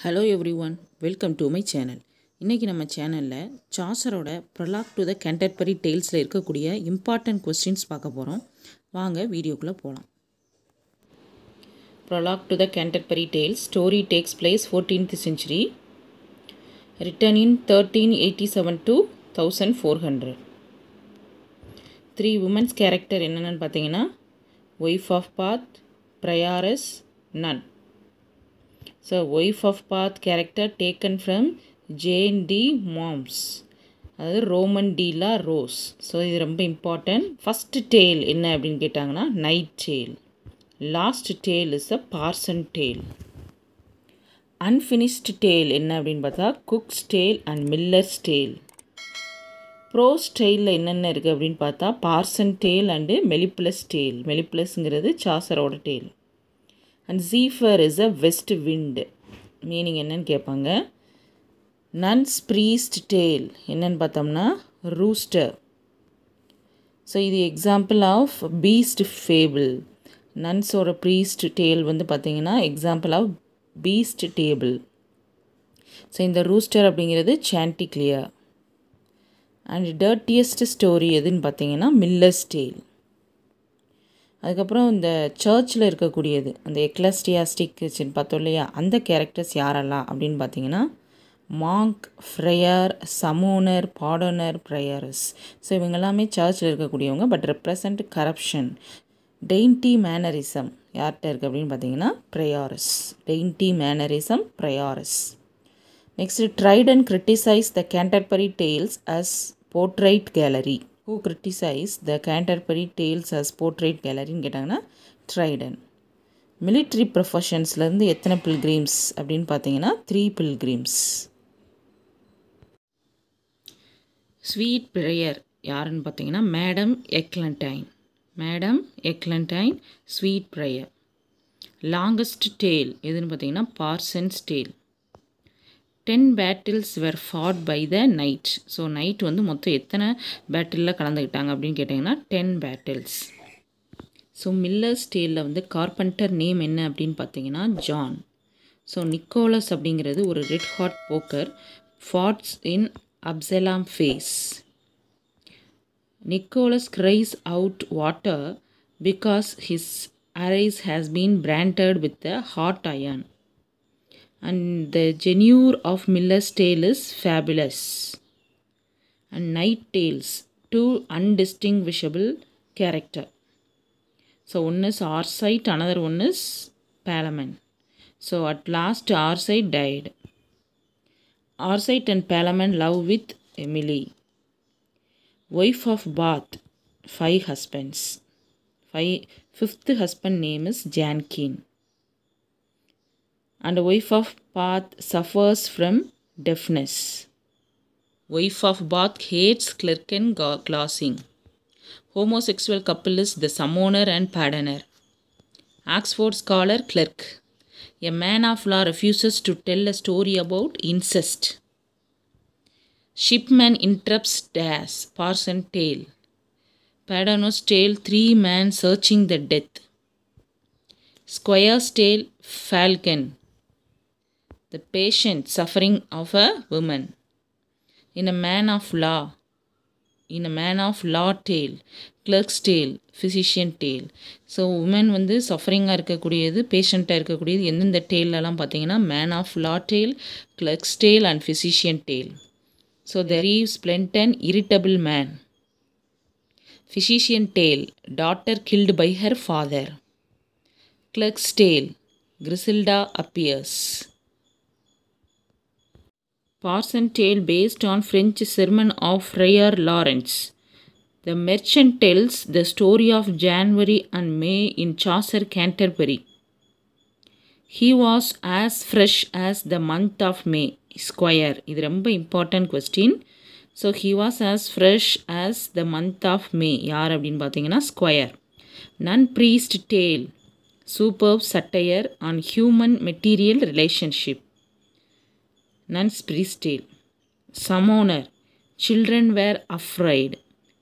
Hello everyone welcome to my channel இன்றைக்கி நம்ம சேனலில் சாசரோட ப்ரலாக் டு த கண்டெம்பரி டெய்ல்ஸில் இருக்கக்கூடிய இம்பார்ட்டண்ட் கொஸ்டின்ஸ் பார்க்க போகிறோம் வாங்க வீடியோக்குள்ளே போகலாம் prologue to the Canterbury Tales story takes place fourteenth century written in thirteen eighty seven to thousand four hundred three women's character என்னென்னு பார்த்தீங்கன்னா wife of Bath prioress nun so wife of Bath character taken from Jean de Meun's அதாவது Roman de la Rose so இது ரொம்ப important first tale என்ன அப்படின்னு கேட்டாங்கன்னா knight tale last tale is a parson tale unfinished tale என்ன அப்படின்னு பார்த்தா cooks Dale and miller's tale prose டெயிலில் என்னென்ன இருக்குது அப்படின்னு பார்த்தா parson tale and Melibeus tale மெலிப்ளஸ்ங்கிறது சாசரோட tale and zephyr is a west wind meaning என்னன்னு கேட்பாங்க நன்ஸ் ப்ரீஸ்ட் டேல் என்னன்னு பார்த்தோம்னா ரூஸ்டர் ஸோ இது எக்ஸாம்பிள் ஆஃப் பீஸ்ட் ஃபேபிள் நன்ஸோட ப்ரீஸ்ட் டேல் வந்து பார்த்திங்கன்னா example of beast fable so இந்த ரூஸ்டர் அப்படிங்கிறது சாண்டிக்லியா அண்ட் டர்ட்டியஸ்ட் ஸ்டோரி எதுன்னு பார்த்தீங்கன்னா மில்லர் டேல் அதுக்கப்புறம் இந்த சர்ச்சில் இருக்கக்கூடியது அந்த எக்லஸ்டியாஸ்டிக் கிச்சன் பார்த்தோம் இல்லையா அந்த கேரக்டர்ஸ் யாரெல்லாம் அப்படின்னு பார்த்தீங்கன்னா monk friar summoner pardoner prioress so இவங்க எல்லாமே சர்ச்சில் இருக்கக்கூடியவங்க but represent corruption dainty mannerism யார்கிட்ட இருக்குது அப்படின்னு பார்த்தீங்கன்னா prioress dainty mannerism prioress next Dryden and criticise the Canterbury Tales as portrait gallery who criticise the Canterbury Tales as portrait கேலரின்னு கேட்டாங்கன்னா ட்ரைடன் மிலிட்ரி ப்ரொஃபஷன்ஸ்லேருந்து எத்தனை பில்கிரீம்ஸ் அப்படின்னு பார்த்தீங்கன்னா த்ரீ பில்கிரீம்ஸ் ஸ்வீட் பிரேயர் யாருன்னு பார்த்தீங்கன்னா madam Eglantine madam Eglantine sweet prioress longest tale எதுன்னு பார்த்தீங்கன்னா parson's tale ten battles were fought by the knight so knight வந்து மொத்தம் எத்தனை பேட்டிலில் கலந்துக்கிட்டாங்க அப்படின்னு கேட்டிங்கன்னா டென் பேட்டில்ஸ் ஸோ மில்லர் ஸ்டேலில் வந்து கார்பண்டர் நேம் என்ன அப்படின்னு பார்த்தீங்கன்னா ஜான் ஸோ நிக்கோலஸ் அப்படிங்கிறது ஒரு ரெட் ஹாட் போக்கர் ஃபாட்ஸ் in Absalom face Nicholas cries out water because his arse has been branded with a hot iron and the genre of Miller's tale is fabulous. And night tales, two undistinguishable character. So one is Arcite, another one is Palamon. So at last Arcite died. Arcite and Palamon love with Emily. Wife of Bath, five husbands. Five, fifth husband name is Jankeen and wife of Path suffers from deafness. Wife of Bath hates Clerken glossing. Homosexual couple is the summoner and pardoner. Oxford scholar Clerk. A man of law refuses to tell a story about incest. Shipman interrupts Das, Parson tale. Padano's tale, three men searching the death. Squire's tale, Falcon. The patient suffering of a woman in a man of law in a man of law tale clerk's tale physician tale so woman வந்து சஃபரிங்காக இருக்கக்கூடியது பேஷண்ட்டாக இருக்கக்கூடியது எந்தெந்த டேல்லலாம் பார்த்தீங்கன்னா man of law tale clerk's tale and physician tale so there ஈவ் ஸ்பிளெண்ட் and irritable man physician tale daughter killed by her father clerk's tale Griselda appears Parson tale based on French sermon of Friar Lawrence. The merchant tells the story of January and May in Chaucer, Canterbury. He was as fresh as the month of May. Squire. இது ரொம்ப important question so he was as fresh as the month of May யார் அப்படின்னு பார்த்தீங்கன்னா squire nun priest tale super satire on human material relationship nun's priest tale summoner children were afraid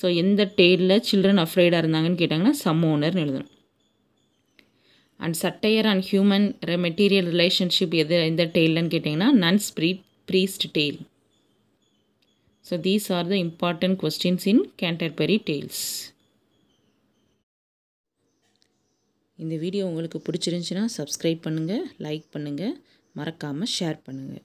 so எந்த டேலில் children அஃப்ரைடாக இருந்தாங்கன்னு கேட்டாங்கன்னா சமோனர்னு எழுதணும் and satire and human material relationship எது எந்த டெய்லன்னு கேட்டிங்கன்னா நன்ஸ் ப்ரீ priest tale so these are the important questions in Canterbury Tales இந்த வீடியோ உங்களுக்கு பிடிச்சிருந்துச்சின்னா சப்ஸ்கிரைப் பண்ணுங்கள் லைக் பண்ணுங்கள் மறக்காமல் ஷேர் பண்ணுங்கள்